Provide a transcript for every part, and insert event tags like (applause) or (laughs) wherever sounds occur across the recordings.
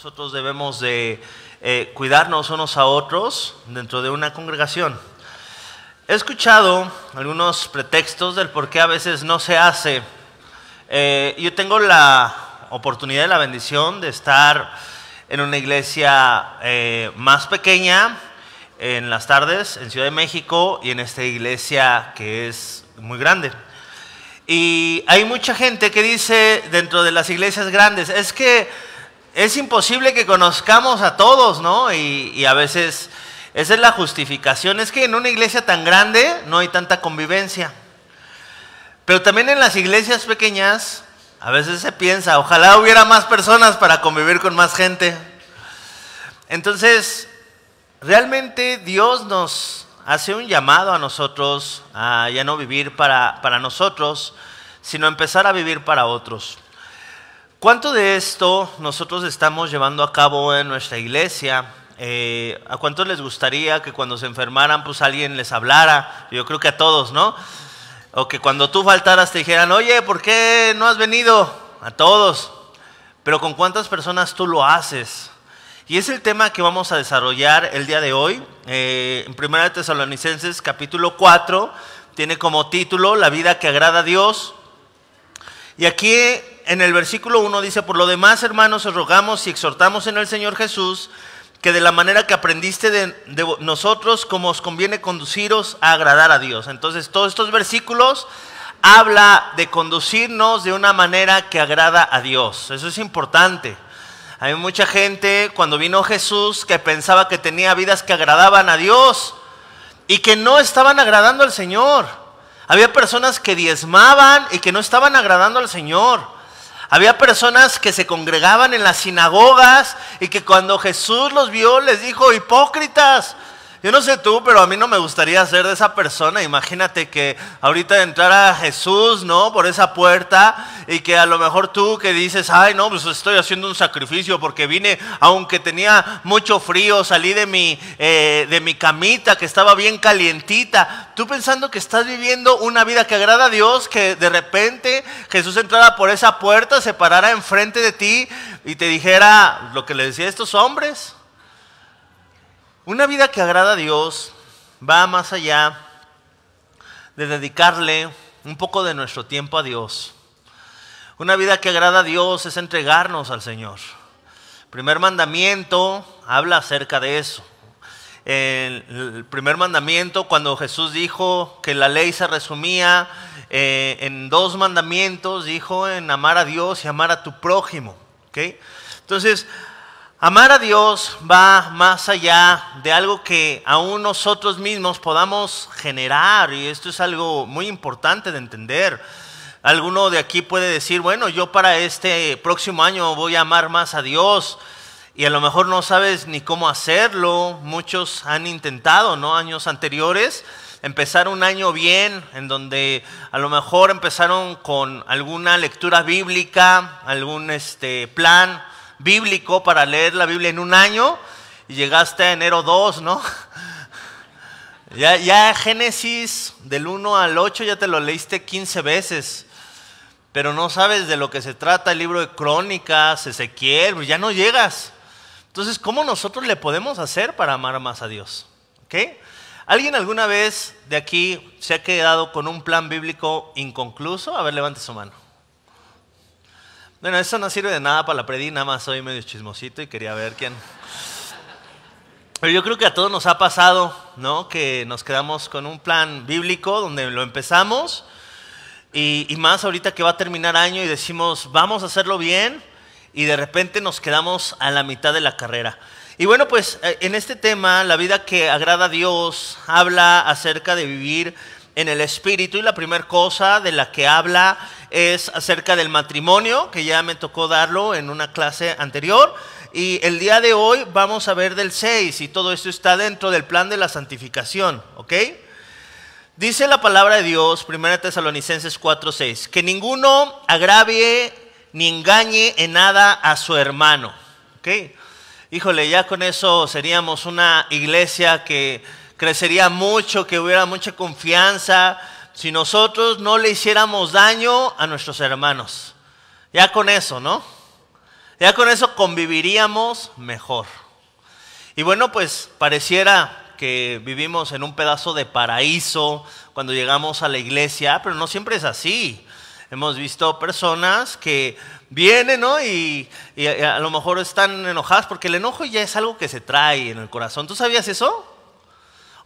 nosotros debemos de eh, cuidarnos unos a otros dentro de una congregación. He escuchado algunos pretextos del por qué a veces no se hace. Eh, yo tengo la oportunidad y la bendición de estar en una iglesia eh, más pequeña en las tardes en Ciudad de México y en esta iglesia que es muy grande. Y hay mucha gente que dice dentro de las iglesias grandes, es que es imposible que conozcamos a todos, ¿no? Y, a veces esa es la justificación. Es que en una iglesia tan grande no hay tanta convivencia. Pero también en las iglesias pequeñas a veces se piensa, ojalá hubiera más personas para convivir con más gente. Entonces, realmente Dios nos hace un llamado a nosotros a ya no vivir para, para nosotros, sino empezar a vivir para otros. ¿Cuánto de esto nosotros estamos llevando a cabo en nuestra iglesia? Eh, ¿A cuántos les gustaría que cuando se enfermaran, pues alguien les hablara? Yo creo que a todos, ¿no? O que cuando tú faltaras te dijeran, oye, ¿por qué no has venido? A todos. Pero ¿con cuántas personas tú lo haces? Y es el tema que vamos a desarrollar el día de hoy. Eh, en Primera de Tesalonicenses, capítulo 4, tiene como título La vida que agrada a Dios. Y aquí en el versículo 1 dice, por lo demás, hermanos, os rogamos y exhortamos en el Señor Jesús que de la manera que aprendiste de, de, nosotros, como os conviene conduciros a agradar a Dios. Entonces, todos estos versículos habla de conducirnos de una manera que agrada a Dios. Eso es importante. Hay mucha gente cuando vino Jesús que pensaba que tenía vidas que agradaban a Dios y que no estaban agradando al Señor. Había personas que diezmaban y que no estaban agradando al Señor. Había personas que se congregaban en las sinagogas y que cuando Jesús los vio les dijo, hipócritas, yo no sé tú, pero a mí no me gustaría ser de esa persona. Imagínate que ahorita entrara Jesús, ¿no? Por esa puerta y que a lo mejor tú que dices, ay, no, pues estoy haciendo un sacrificio porque vine, aunque tenía mucho frío, salí de mi, eh, de mi camita que estaba bien calientita. Tú pensando que estás viviendo una vida que agrada a Dios, que de repente Jesús entrara por esa puerta, se parara enfrente de ti y te dijera lo que le decía estos hombres. Una vida que agrada a Dios va más allá de dedicarle un poco de nuestro tiempo a Dios. Una vida que agrada a Dios es entregarnos al Señor. El primer mandamiento habla acerca de eso. El primer mandamiento, cuando Jesús dijo que la ley se resumía eh, en dos mandamientos, dijo en amar a Dios y amar a tu prójimo. Entonces, Amar a Dios va más allá de algo que aún nosotros mismos podamos generar, y esto es algo muy importante de entender. Alguno de aquí puede decir, bueno, yo para este próximo año voy a amar más a Dios, y a lo mejor no sabes ni cómo hacerlo. Muchos han intentado, ¿no? Años anteriores, empezar un año bien, en donde a lo mejor empezaron con alguna lectura bíblica, algún este, plan bíblico para leer la Biblia en un año y llegaste a enero 2, ¿no? (laughs) Ya, ya Génesis del 1 al 8 ya te lo leíste 15 veces, pero no sabes de lo que se trata el libro de Crónicas, Ezequiel, pues ya no llegas. Entonces, ¿cómo nosotros le podemos hacer para amar más a Dios? ¿Alguien alguna vez de aquí se ha quedado con un plan bíblico inconcluso? A ver, levante su mano. Bueno, eso no sirve de nada para la predi, nada más soy medio chismosito y quería ver quién. Pero yo creo que a todos nos ha pasado, ¿no? Que nos quedamos con un plan bíblico donde lo empezamos y, y más ahorita que va a terminar año y decimos, vamos a hacerlo bien y de repente nos quedamos a la mitad de la carrera. Y bueno, pues eh, en este tema, la vida que agrada a Dios, habla acerca de vivir en el Espíritu y la primera cosa de la que habla es acerca del matrimonio, que ya me tocó darlo en una clase anterior. Y el día de hoy vamos a ver del 6 y todo esto está dentro del plan de la santificación, ¿ok? Dice la palabra de Dios, 1 Tesalonicenses 4:6, que ninguno agravie ni engañe en nada a su hermano, ¿ok? Híjole, ya con eso seríamos una iglesia que crecería mucho, que hubiera mucha confianza, si nosotros no le hiciéramos daño a nuestros hermanos. Ya con eso, ¿no? Ya con eso conviviríamos mejor. Y bueno, pues pareciera que vivimos en un pedazo de paraíso cuando llegamos a la iglesia, pero no siempre es así. Hemos visto personas que vienen, ¿no? Y, a, a lo mejor están enojadas porque el enojo ya es algo que se trae en el corazón. ¿Tú sabías eso?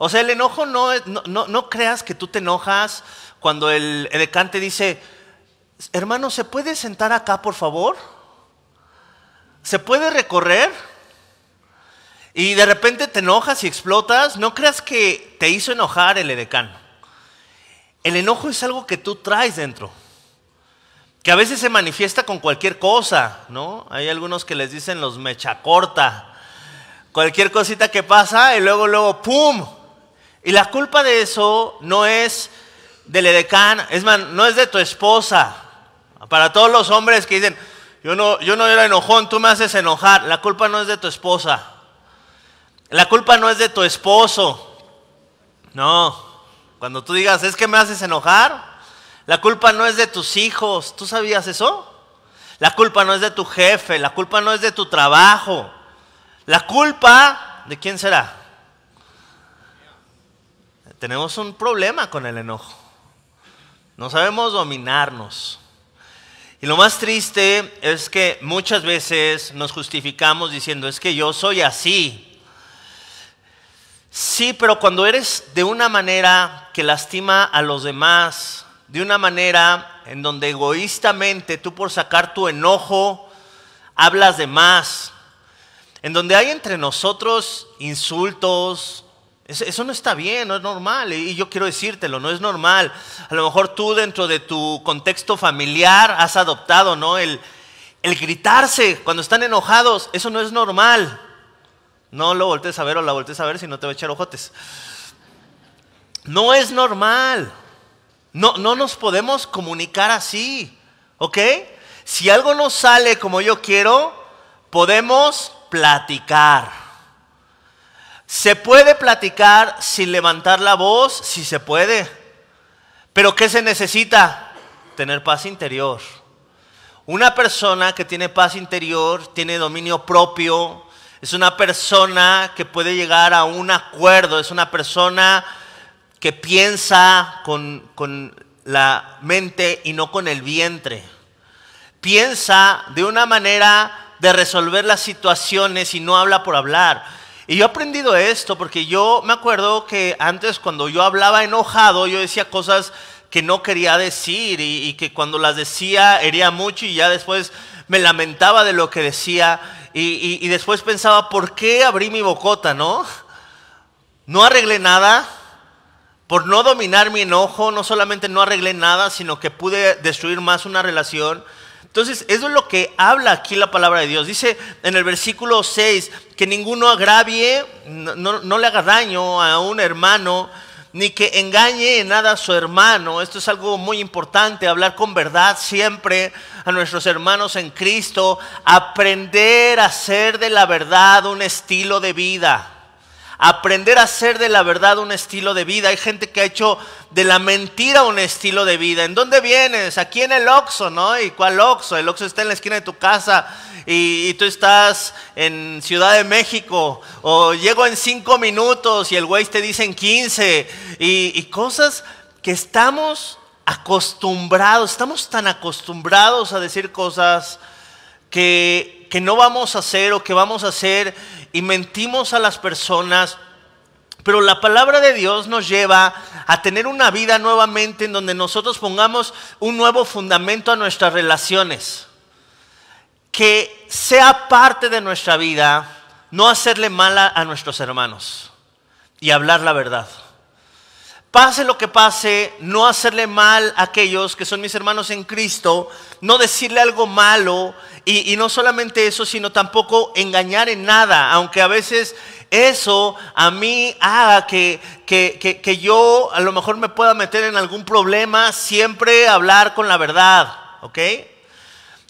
O sea, el enojo no, no, no, creas que tú te enojas cuando el edecán te dice, hermano, ¿se puede sentar acá, por favor? ¿Se puede recorrer? Y de repente te enojas y explotas. No creas que te hizo enojar el edecán. El enojo es algo que tú traes dentro que a veces se manifiesta con cualquier cosa, ¿no? Hay algunos que les dicen los mecha corta, cualquier cosita que pasa y luego, luego, ¡pum! Y la culpa de eso no es del edecán, es más, no es de tu esposa. Para todos los hombres que dicen, yo no, yo no era enojón, tú me haces enojar, la culpa no es de tu esposa. La culpa no es de tu esposo. No, cuando tú digas, es que me haces enojar, la culpa no es de tus hijos, ¿tú sabías eso? La culpa no es de tu jefe, la culpa no es de tu trabajo. La culpa, ¿de quién será? Tenemos un problema con el enojo. No sabemos dominarnos. Y lo más triste es que muchas veces nos justificamos diciendo, es que yo soy así. Sí, pero cuando eres de una manera que lastima a los demás, de una manera en donde egoístamente tú por sacar tu enojo hablas de más, en donde hay entre nosotros insultos, eso no está bien, no es normal. Y yo quiero decírtelo, no es normal. A lo mejor tú dentro de tu contexto familiar has adoptado, ¿no? El, gritarse cuando están enojados, eso no es normal. No lo voltees a ver o la voltees a ver si no te va a echar ojotes. No es normal. No, no nos podemos comunicar así. ¿Ok? Si algo no sale como yo quiero, podemos platicar. Se puede platicar sin levantar la voz, si se puede. Pero ¿qué se necesita? Tener paz interior. Una persona que tiene paz interior, tiene dominio propio, es una persona que puede llegar a un acuerdo, es una persona que piensa con, con la mente y no con el vientre. Piensa de una manera de resolver las situaciones y no habla por hablar y yo he aprendido esto porque yo me acuerdo que antes cuando yo hablaba enojado, yo decía cosas que no quería decir y, que cuando las decía hería mucho y ya después me lamentaba de lo que decía y, después pensaba, ¿por qué abrí mi bocota, no? No arreglé nada. Por no dominar mi enojo, no solamente no arreglé nada, sino que pude destruir más una relación entonces, eso es lo que habla aquí la palabra de Dios. Dice en el versículo 6 que ninguno agravie, no, le haga daño a un hermano, ni que engañe en nada a su hermano. Esto es algo muy importante, hablar con verdad siempre a nuestros hermanos en Cristo, aprender a hacer de la verdad un estilo de vida aprender a hacer de la verdad un estilo de vida. Hay gente que ha hecho de la mentira un estilo de vida. ¿En dónde vienes? Aquí en el Oxxo, ¿no? ¿Y cuál Oxxo? El Oxxo está en la esquina de tu casa y, tú estás en Ciudad de México o llego en cinco minutos y el güey te dice en 15 y, cosas que estamos acostumbrados, estamos tan acostumbrados a decir cosas que, que no vamos a hacer o que vamos a hacer y mentimos a las personas. Pero la palabra de Dios nos lleva a tener una vida nuevamente en donde nosotros pongamos un nuevo fundamento a nuestras relaciones. Que sea parte de nuestra vida no hacerle mal a nuestros hermanos y hablar la verdad pase lo que pase, no hacerle mal a aquellos que son mis hermanos en Cristo, no decirle algo malo y, no solamente eso, sino tampoco engañar en nada, aunque a veces eso a mí haga que, que, que yo a lo mejor me pueda meter en algún problema, siempre hablar con la verdad, ¿ok?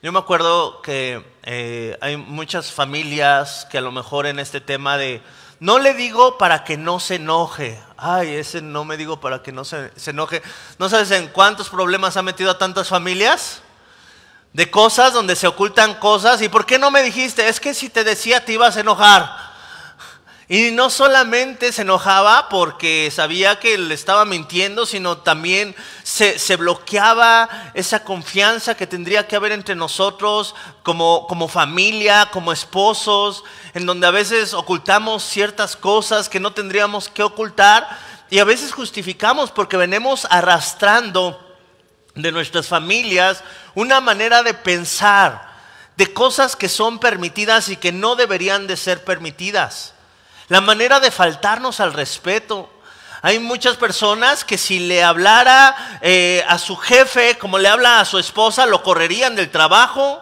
Yo me acuerdo que eh, hay muchas familias que a lo mejor en este tema de, no le digo para que no se enoje, ay, ese no me digo para que no se, se enoje, no sabes en cuántos problemas ha metido a tantas familias de cosas donde se ocultan cosas y por qué no me dijiste, es que si te decía te ibas a enojar. Y no solamente se enojaba porque sabía que le estaba mintiendo, sino también se, bloqueaba esa confianza que tendría que haber entre nosotros como, como, familia, como esposos, en donde a veces ocultamos ciertas cosas que no tendríamos que ocultar y a veces justificamos porque venimos arrastrando de nuestras familias una manera de pensar, de cosas que son permitidas y que no deberían de ser permitidas la manera de faltarnos al respeto. Hay muchas personas que si le hablara eh, a su jefe como le habla a su esposa, lo correrían del trabajo.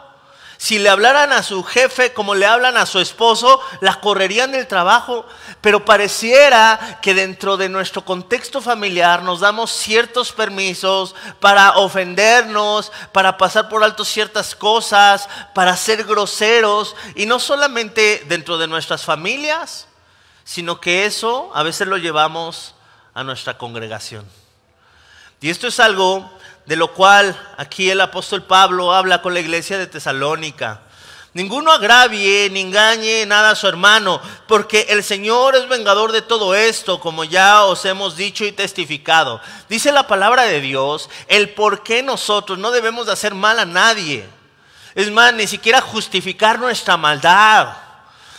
Si le hablaran a su jefe como le hablan a su esposo, la correrían del trabajo. Pero pareciera que dentro de nuestro contexto familiar nos damos ciertos permisos para ofendernos, para pasar por alto ciertas cosas, para ser groseros. Y no solamente dentro de nuestras familias, sino que eso a veces lo llevamos a nuestra congregación. Y esto es algo de lo cual aquí el apóstol Pablo habla con la iglesia de Tesalónica. Ninguno agravie ni engañe nada a su hermano, porque el Señor es vengador de todo esto, como ya os hemos dicho y testificado. Dice la palabra de Dios, el por qué nosotros no debemos de hacer mal a nadie. Es más, ni siquiera justificar nuestra maldad.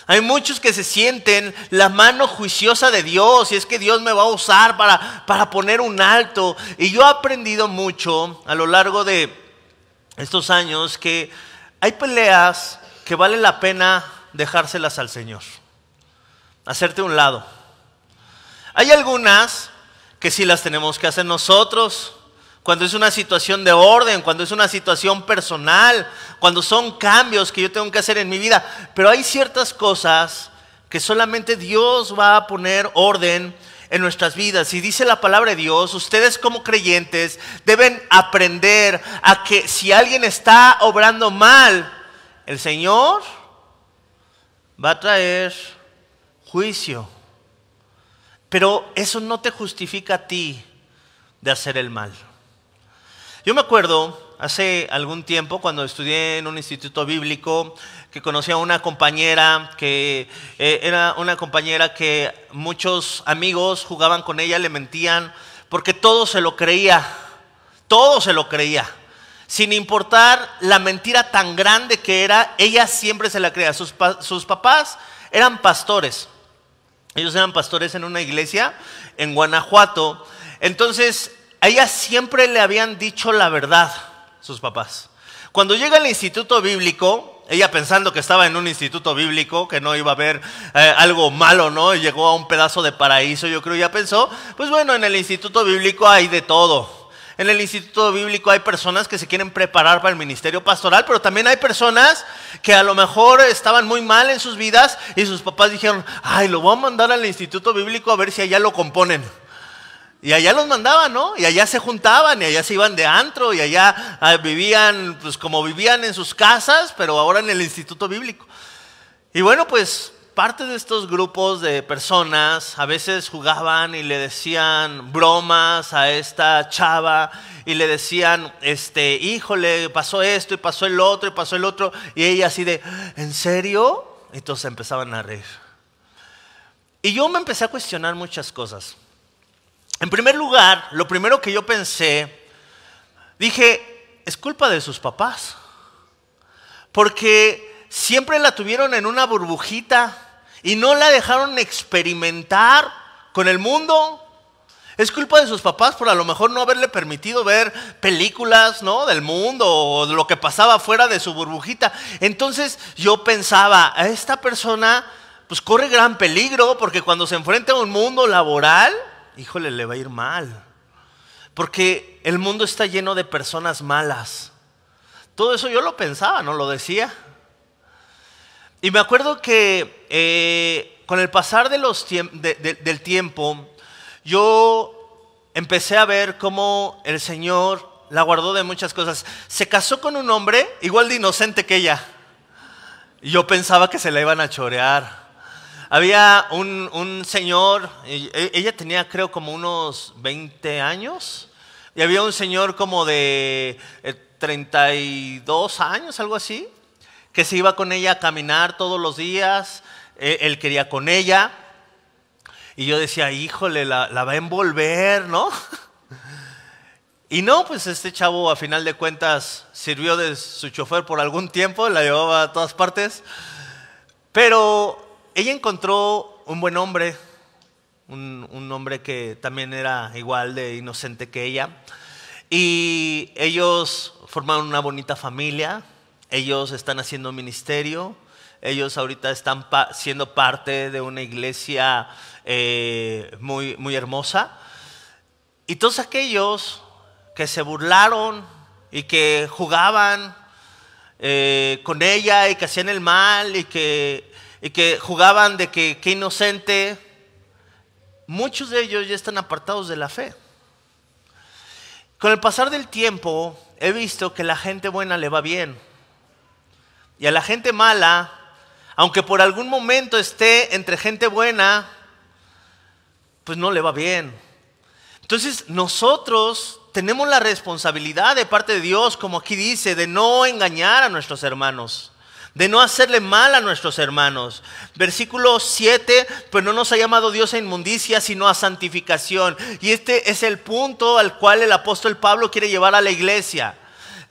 Hay muchos que se sienten la mano juiciosa de Dios y es que Dios me va a usar para, poner un alto. Y yo he aprendido mucho a lo largo de estos años que hay peleas que vale la pena dejárselas al Señor, hacerte un lado. Hay algunas que sí las tenemos que hacer nosotros, cuando es una situación de orden, cuando es una situación personal, cuando son cambios que yo tengo que hacer en mi vida. Pero hay ciertas cosas que solamente Dios va a poner orden en nuestras vidas. Y dice la palabra de Dios, ustedes como creyentes deben aprender a que si alguien está obrando mal, el Señor va a traer juicio. Pero eso no te justifica a ti de hacer el mal. Yo me acuerdo hace algún tiempo cuando estudié en un instituto bíblico que conocí a una compañera que eh, era una compañera que muchos amigos jugaban con ella, le mentían, porque todo se lo creía, todo se lo creía. Sin importar la mentira tan grande que era, ella siempre se la creía. Sus, sus papás eran pastores. Ellos eran pastores en una iglesia en Guanajuato. Entonces, a ella siempre le habían dicho la verdad sus papás. Cuando llega al instituto bíblico, ella pensando que estaba en un instituto bíblico, que no iba a haber eh, algo malo, ¿no? Y llegó a un pedazo de paraíso, yo creo, ya pensó, pues bueno, en el instituto bíblico hay de todo. En el instituto bíblico hay personas que se quieren preparar para el ministerio pastoral, pero también hay personas que a lo mejor estaban muy mal en sus vidas y sus papás dijeron, ay, lo voy a mandar al instituto bíblico a ver si allá lo componen. Y allá los mandaban, ¿no? Y allá se juntaban, y allá se iban de antro, y allá ah, vivían, pues como vivían en sus casas, pero ahora en el instituto bíblico. Y bueno, pues parte de estos grupos de personas a veces jugaban y le decían bromas a esta chava, y le decían, este, híjole, pasó esto, y pasó el otro, y pasó el otro, y ella así de, ¿en serio? Y Entonces empezaban a reír. Y yo me empecé a cuestionar muchas cosas. En primer lugar, lo primero que yo pensé, dije, es culpa de sus papás. Porque siempre la tuvieron en una burbujita y no la dejaron experimentar con el mundo. Es culpa de sus papás por a lo mejor no haberle permitido ver películas, ¿no? Del mundo o lo que pasaba fuera de su burbujita. Entonces yo pensaba, esta persona pues corre gran peligro porque cuando se enfrenta a un mundo laboral, híjole, le va a ir mal. Porque el mundo está lleno de personas malas. Todo eso yo lo pensaba, no lo decía. Y me acuerdo que eh, con el pasar del tiempo, yo empecé a ver cómo el Señor la guardó de muchas cosas. Se casó con un hombre igual de inocente que ella. yo pensaba que se la iban a chorear. Había un, un señor, e, ella tenía creo como unos 20 años, y había un señor como de 32 eh, años, algo así, que se iba con ella a caminar todos los días, e, él quería con ella, y yo decía, híjole, la, la va a envolver, ¿no? (laughs) Y no, pues este chavo a final de cuentas sirvió de su chofer por algún tiempo, la llevaba a todas partes, pero ella encontró un buen hombre, un, hombre que también era igual de inocente que ella. Y ellos formaron una bonita familia, ellos están haciendo ministerio, ellos ahorita están siendo parte de una iglesia eh, muy, muy hermosa. Y todos aquellos que se burlaron y que jugaban eh, con ella y que hacían el mal y que y que jugaban de que qué inocente, muchos de ellos ya están apartados de la fe. Con el pasar del tiempo he visto que la gente buena le va bien y a la gente mala, aunque por algún momento esté entre gente buena, pues no le va bien. Entonces nosotros tenemos la responsabilidad de parte de Dios, como aquí dice, de no engañar a nuestros hermanos de no hacerle mal a nuestros hermanos. Versículo 7, pues no nos ha llamado Dios a inmundicia, sino a santificación. Y este es el punto al cual el apóstol Pablo quiere llevar a la iglesia.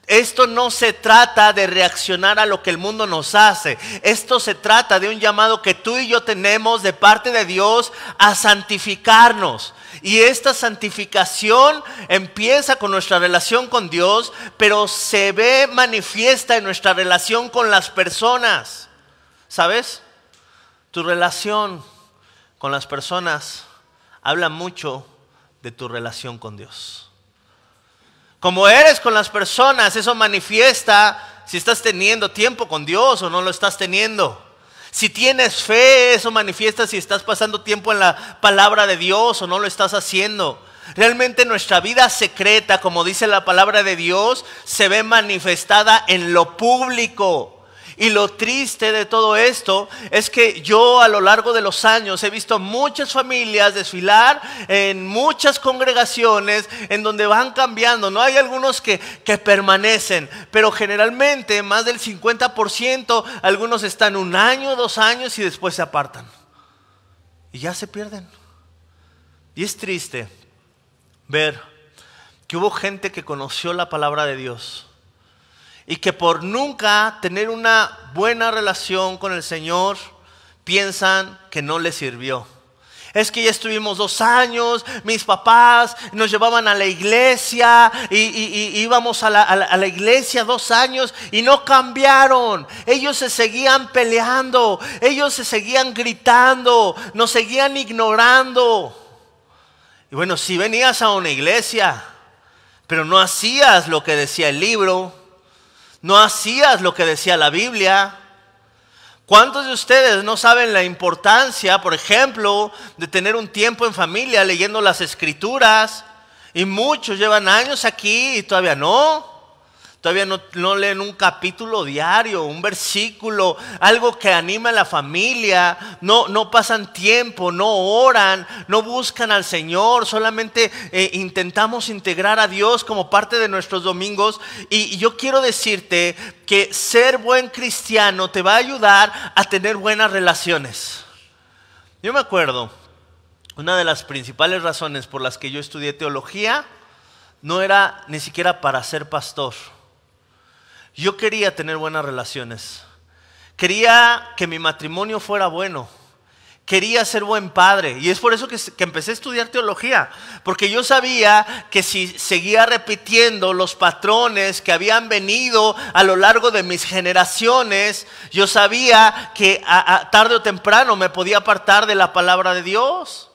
Esto no se trata de reaccionar a lo que el mundo nos hace. Esto se trata de un llamado que tú y yo tenemos de parte de Dios a santificarnos. Y esta santificación empieza con nuestra relación con Dios, pero se ve manifiesta en nuestra relación con las personas. ¿Sabes? Tu relación con las personas habla mucho de tu relación con Dios. Como eres con las personas, eso manifiesta si estás teniendo tiempo con Dios o no lo estás teniendo. Si tienes fe, eso manifiesta si estás pasando tiempo en la palabra de Dios o no lo estás haciendo. Realmente nuestra vida secreta, como dice la palabra de Dios, se ve manifestada en lo público. Y lo triste de todo esto es que yo a lo largo de los años he visto muchas familias desfilar en muchas congregaciones en donde van cambiando. No hay algunos que, que permanecen, pero generalmente más del 50%, algunos están un año, dos años y después se apartan. Y ya se pierden. Y es triste ver que hubo gente que conoció la palabra de Dios y que por nunca tener una buena relación con el Señor piensan que no les sirvió. Es que ya estuvimos dos años, mis papás nos llevaban a la iglesia y, íbamos a la, iglesia dos años y no cambiaron. Ellos se seguían peleando, ellos se seguían gritando, nos seguían ignorando. Y bueno, si venías a una iglesia, pero no hacías lo que decía el libro, no hacías lo que decía la Biblia. ¿Cuántos de ustedes no saben la importancia, por ejemplo, de tener un tiempo en familia leyendo las escrituras? Y muchos llevan años aquí y todavía no. Todavía no, leen un capítulo diario, un versículo, algo que anima a la familia. No, no pasan tiempo, no oran, no buscan al Señor. Solamente eh, intentamos integrar a Dios como parte de nuestros domingos. y yo quiero decirte que ser buen cristiano te va a ayudar a tener buenas relaciones. Yo me acuerdo, una de las principales razones por las que yo estudié teología no era ni siquiera para ser pastor yo quería tener buenas relaciones. Quería que mi matrimonio fuera bueno. Quería ser buen padre. Y es por eso que, empecé a estudiar teología. Porque yo sabía que si seguía repitiendo los patrones que habían venido a lo largo de mis generaciones, yo sabía que tarde o temprano me podía apartar de la palabra de Dios.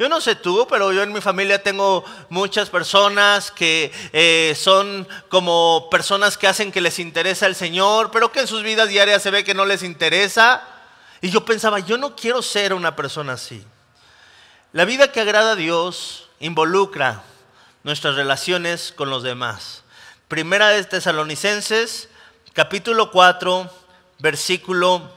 Yo no sé tú, pero yo en mi familia tengo muchas personas que eh, son como personas que hacen que les interesa el Señor, pero que en sus vidas diarias se ve que no les interesa. Y yo pensaba, yo no quiero ser una persona así. La vida que agrada a Dios involucra nuestras relaciones con los demás. Primera de Tesalonicenses, capítulo 4, versículo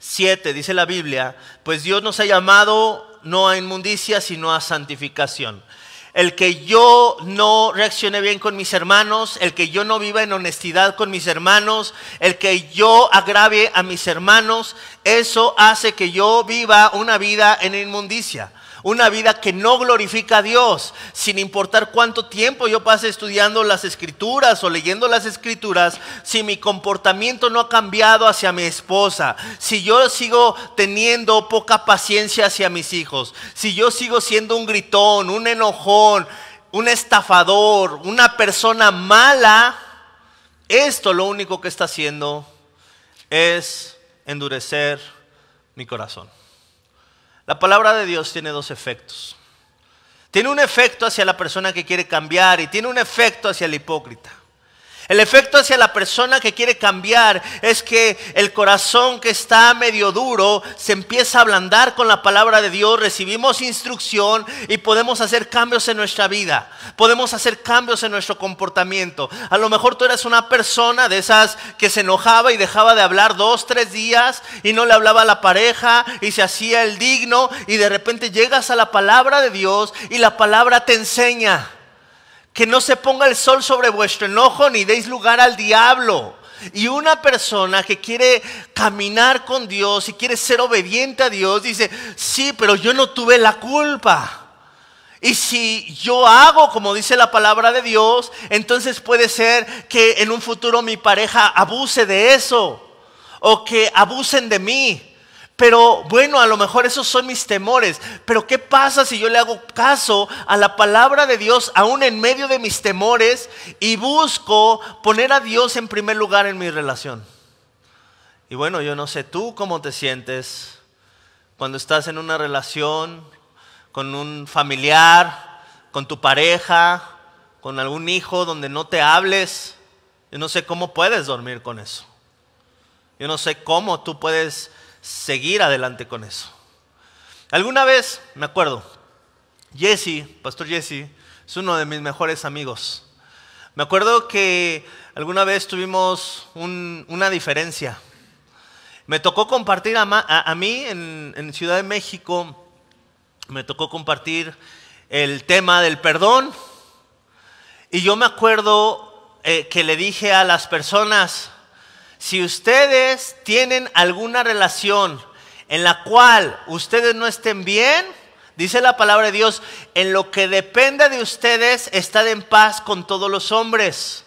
7, dice la Biblia, pues Dios nos ha llamado no a inmundicia, sino a santificación. El que yo no reaccione bien con mis hermanos, el que yo no viva en honestidad con mis hermanos, el que yo agrave a mis hermanos, eso hace que yo viva una vida en inmundicia una vida que no glorifica a Dios, sin importar cuánto tiempo yo pase estudiando las escrituras o leyendo las escrituras, si mi comportamiento no ha cambiado hacia mi esposa, si yo sigo teniendo poca paciencia hacia mis hijos, si yo sigo siendo un gritón, un enojón, un estafador, una persona mala, esto lo único que está haciendo es endurecer mi corazón. La palabra de Dios tiene dos efectos. Tiene un efecto hacia la persona que quiere cambiar y tiene un efecto hacia el hipócrita. El efecto hacia la persona que quiere cambiar es que el corazón que está medio duro se empieza a ablandar con la palabra de Dios, recibimos instrucción y podemos hacer cambios en nuestra vida, podemos hacer cambios en nuestro comportamiento. A lo mejor tú eras una persona de esas que se enojaba y dejaba de hablar dos, tres días y no le hablaba a la pareja y se hacía el digno y de repente llegas a la palabra de Dios y la palabra te enseña que no se ponga el sol sobre vuestro enojo ni deis lugar al diablo. Y una persona que quiere caminar con Dios y quiere ser obediente a Dios dice, sí, pero yo no tuve la culpa. Y si yo hago como dice la palabra de Dios, entonces puede ser que en un futuro mi pareja abuse de eso o que abusen de mí. Pero bueno, a lo mejor esos son mis temores. Pero ¿qué pasa si yo le hago caso a la palabra de Dios aún en medio de mis temores y busco poner a Dios en primer lugar en mi relación? Y bueno, yo no sé tú cómo te sientes cuando estás en una relación con un familiar, con tu pareja, con algún hijo donde no te hables. Yo no sé cómo puedes dormir con eso. Yo no sé cómo tú puedes seguir adelante con eso. Alguna vez, me acuerdo, Jesse, Pastor Jesse, es uno de mis mejores amigos. Me acuerdo que alguna vez tuvimos una diferencia. Me tocó compartir a, mí en, Ciudad de México, me tocó compartir el tema del perdón. Y yo me acuerdo eh, que le dije a las personas, si ustedes tienen alguna relación en la cual ustedes no estén bien, dice la palabra de Dios, en lo que dependa de ustedes, estad en paz con todos los hombres.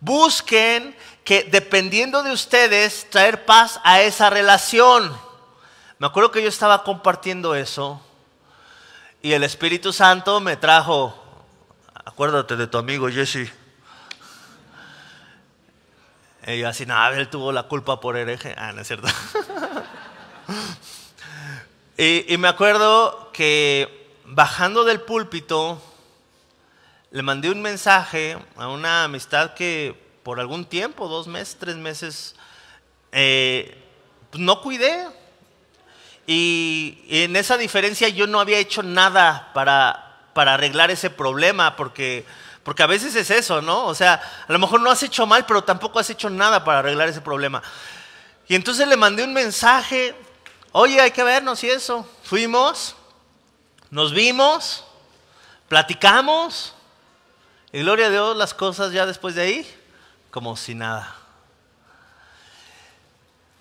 Busquen que dependiendo de ustedes, traer paz a esa relación. Me acuerdo que yo estaba compartiendo eso y el Espíritu Santo me trajo, acuérdate de tu amigo Jesse. Y yo así, nada, él tuvo la culpa por hereje. Ah, no es cierto. (laughs) y, me acuerdo que bajando del púlpito, le mandé un mensaje a una amistad que por algún tiempo, dos meses, tres meses, eh, no cuidé. Y en esa diferencia yo no había hecho nada para, para arreglar ese problema, porque porque a veces es eso, ¿no? O sea, a lo mejor no has hecho mal, pero tampoco has hecho nada para arreglar ese problema. Y entonces le mandé un mensaje, oye, hay que vernos y eso. Fuimos, nos vimos, platicamos, y gloria a Dios las cosas ya después de ahí, como si nada.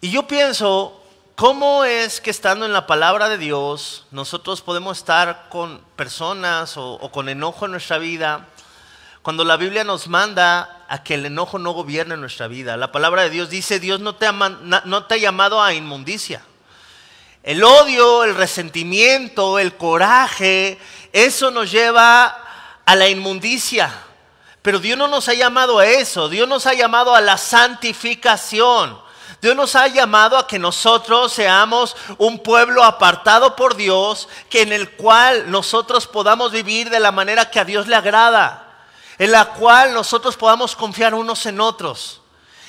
Y yo pienso, ¿cómo es que estando en la palabra de Dios, nosotros podemos estar con personas o, con enojo en nuestra vida? Cuando la Biblia nos manda a que el enojo no gobierne nuestra vida, la palabra de Dios dice, Dios no te ha, no te ha llamado a inmundicia. El odio, el resentimiento, el coraje, eso nos lleva a la inmundicia. Pero Dios no nos ha llamado a eso, Dios nos ha llamado a la santificación. Dios nos ha llamado a que nosotros seamos un pueblo apartado por Dios, que en el cual nosotros podamos vivir de la manera que a Dios le agrada en la cual nosotros podamos confiar unos en otros,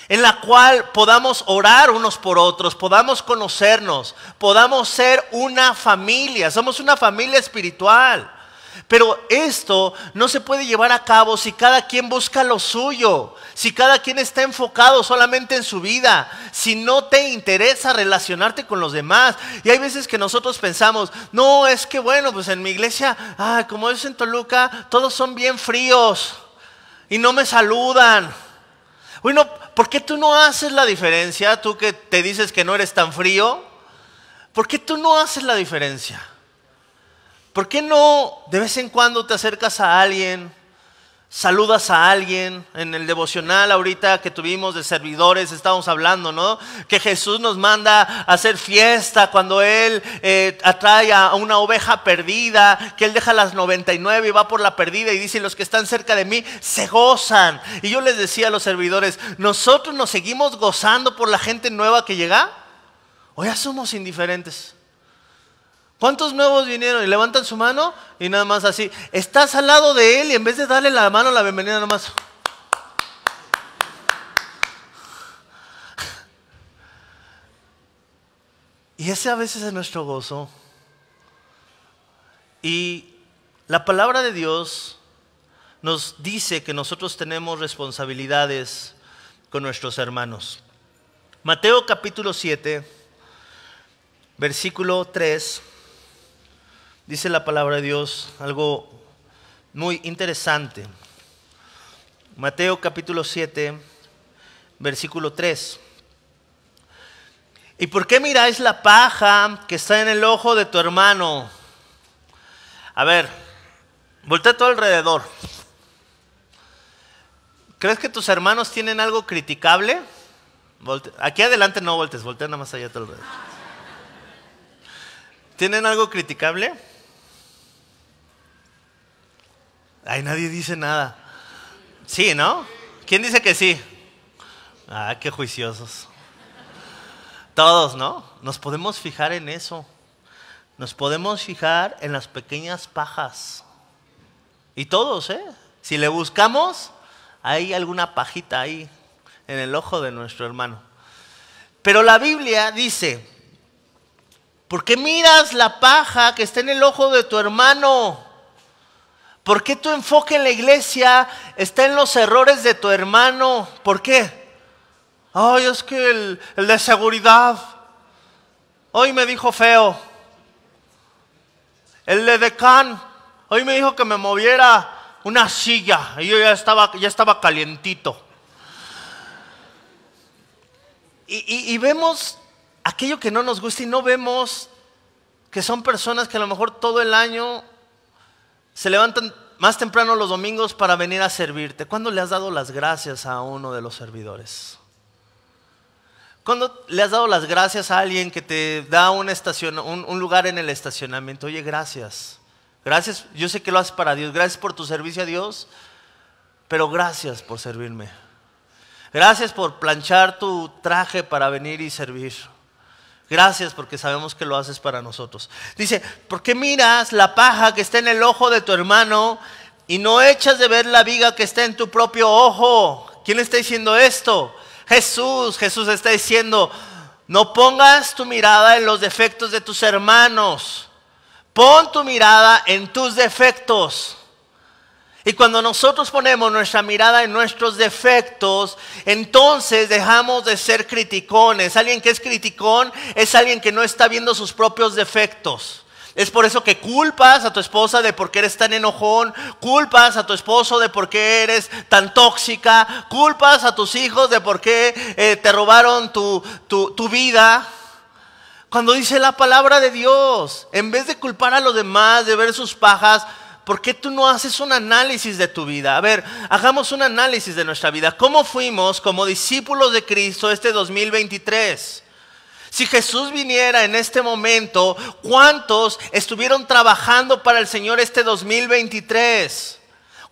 en la cual podamos orar unos por otros, podamos conocernos, podamos ser una familia, somos una familia espiritual. Pero esto no se puede llevar a cabo si cada quien busca lo suyo, si cada quien está enfocado solamente en su vida, si no te interesa relacionarte con los demás. Y hay veces que nosotros pensamos, no, es que bueno, pues en mi iglesia, ah, como es en Toluca, todos son bien fríos y no me saludan. Bueno, ¿por qué tú no haces la diferencia? Tú que te dices que no eres tan frío, ¿por qué tú no haces la diferencia? ¿Por qué no de vez en cuando te acercas a alguien, saludas a alguien? En el devocional ahorita que tuvimos de servidores estábamos hablando, ¿no? Que Jesús nos manda a hacer fiesta cuando Él eh, atrae a una oveja perdida, que Él deja las 99 y va por la perdida y dice, los que están cerca de mí se gozan. Y yo les decía a los servidores, ¿nosotros nos seguimos gozando por la gente nueva que llega? O ya somos indiferentes. ¿Cuántos nuevos vinieron y levantan su mano y nada más así? Estás al lado de él y en vez de darle la mano la bienvenida nada más. Y ese a veces es nuestro gozo. Y la palabra de Dios nos dice que nosotros tenemos responsabilidades con nuestros hermanos. Mateo capítulo 7, versículo 3 dice la palabra de Dios algo muy interesante. Mateo capítulo 7, versículo 3. ¿Y por qué miráis la paja que está en el ojo de tu hermano? A ver, voltea a todo alrededor. ¿Crees que tus hermanos tienen algo criticable? Aquí adelante no voltes, voltea nada más allá a tu alrededor. ¿Tienen algo criticable? Ay, nadie dice nada. Sí, ¿no? ¿Quién dice que sí? Ah, qué juiciosos. Todos, ¿no? Nos podemos fijar en eso. Nos podemos fijar en las pequeñas pajas. Y todos, ¿eh? Si le buscamos, hay alguna pajita ahí en el ojo de nuestro hermano. Pero la Biblia dice, ¿por qué miras la paja que está en el ojo de tu hermano ¿Por qué tu enfoque en la iglesia está en los errores de tu hermano? ¿Por qué? Ay, es que el, de seguridad hoy me dijo feo. El de decán hoy me dijo que me moviera una silla y yo ya estaba, ya estaba calientito. y, vemos aquello que no nos gusta y no vemos que son personas que a lo mejor todo el año se levantan más temprano los domingos para venir a servirte. ¿Cuándo le has dado las gracias a uno de los servidores? ¿Cuándo le has dado las gracias a alguien que te da un, lugar en el estacionamiento? Oye, gracias. Gracias, yo sé que lo haces para Dios. Gracias por tu servicio a Dios, pero gracias por servirme. Gracias por planchar tu traje para venir y servir. Gracias porque sabemos que lo haces para nosotros. Dice, ¿por qué miras la paja que está en el ojo de tu hermano y no echas de ver la viga que está en tu propio ojo? ¿Quién está diciendo esto? Jesús, Jesús está diciendo, no pongas tu mirada en los defectos de tus hermanos, pon tu mirada en tus defectos. Y cuando nosotros ponemos nuestra mirada en nuestros defectos, entonces dejamos de ser criticones. Alguien que es criticón es alguien que no está viendo sus propios defectos. Es por eso que culpas a tu esposa de por qué eres tan enojón, culpas a tu esposo de por qué eres tan tóxica, culpas a tus hijos de por qué eh, te robaron tu, tu vida. Cuando dice la palabra de Dios, en vez de culpar a los demás, de ver sus pajas, ¿por qué tú no haces un análisis de tu vida? A ver, hagamos un análisis de nuestra vida. ¿Cómo fuimos como discípulos de Cristo este 2023? Si Jesús viniera en este momento, ¿cuántos estuvieron trabajando para el Señor este 2023?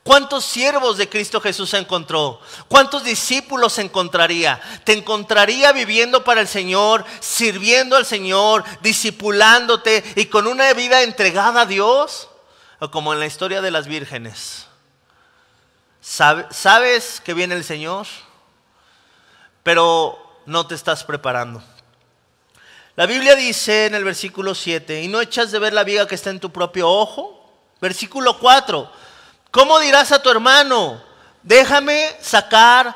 ¿Cuántos siervos de Cristo Jesús encontró? ¿Cuántos discípulos encontraría? Te encontraría viviendo para el Señor, sirviendo al Señor, discipulándote y con una vida entregada a Dios como en la historia de las vírgenes. Sabes que viene el Señor, pero no te estás preparando. La Biblia dice en el versículo 7, y no echas de ver la viga que está en tu propio ojo. Versículo 4, ¿cómo dirás a tu hermano, déjame sacar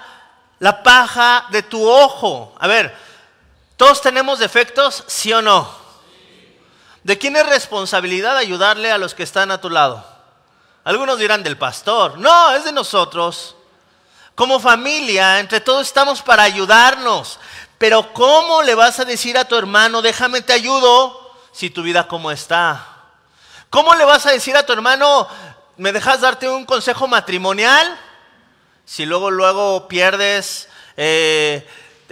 la paja de tu ojo? A ver, ¿todos tenemos defectos, sí o no? ¿De quién es responsabilidad ayudarle a los que están a tu lado? Algunos dirán del pastor. No, es de nosotros. Como familia, entre todos estamos para ayudarnos. Pero ¿cómo le vas a decir a tu hermano, déjame te ayudo, si tu vida como está? ¿Cómo le vas a decir a tu hermano, me dejas darte un consejo matrimonial? Si luego, luego pierdes... Eh,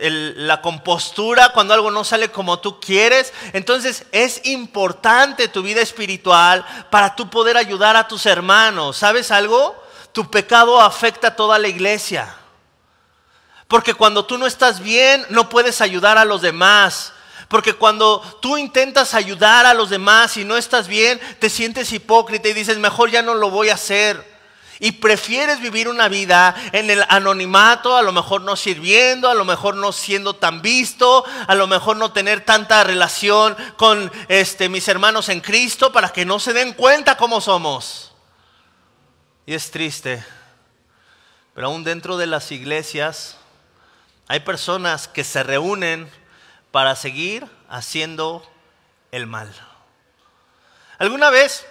la compostura cuando algo no sale como tú quieres. Entonces es importante tu vida espiritual para tú poder ayudar a tus hermanos. ¿Sabes algo? Tu pecado afecta a toda la iglesia. Porque cuando tú no estás bien, no puedes ayudar a los demás. Porque cuando tú intentas ayudar a los demás y no estás bien, te sientes hipócrita y dices, mejor ya no lo voy a hacer y prefieres vivir una vida en el anonimato, a lo mejor no sirviendo, a lo mejor no siendo tan visto, a lo mejor no tener tanta relación con este, mis hermanos en Cristo para que no se den cuenta cómo somos. Y es triste, pero aún dentro de las iglesias hay personas que se reúnen para seguir haciendo el mal. ¿Alguna vez...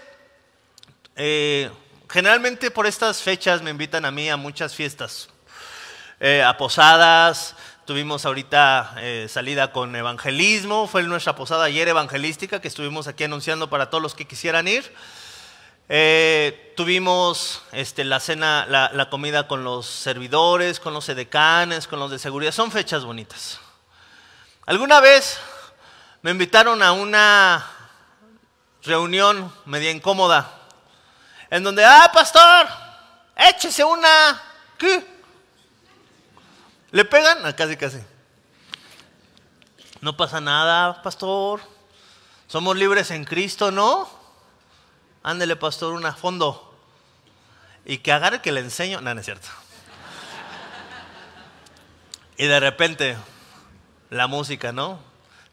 Eh, generalmente por estas fechas me invitan a mí a muchas fiestas, eh, a posadas. Tuvimos ahorita eh, salida con evangelismo, fue nuestra posada ayer evangelística que estuvimos aquí anunciando para todos los que quisieran ir. Eh, tuvimos este, la cena, la, la, comida con los servidores, con los edecanes, con los de seguridad. Son fechas bonitas. Alguna vez me invitaron a una reunión media incómoda en donde, ah, pastor, échese una. ¿Qué? ¿Le pegan? Ah, casi, casi. No pasa nada, pastor. Somos libres en Cristo, ¿no? Ándele, pastor, una fondo. Y que agarre que le enseño. nada, no es cierto. y de repente, la música, ¿no?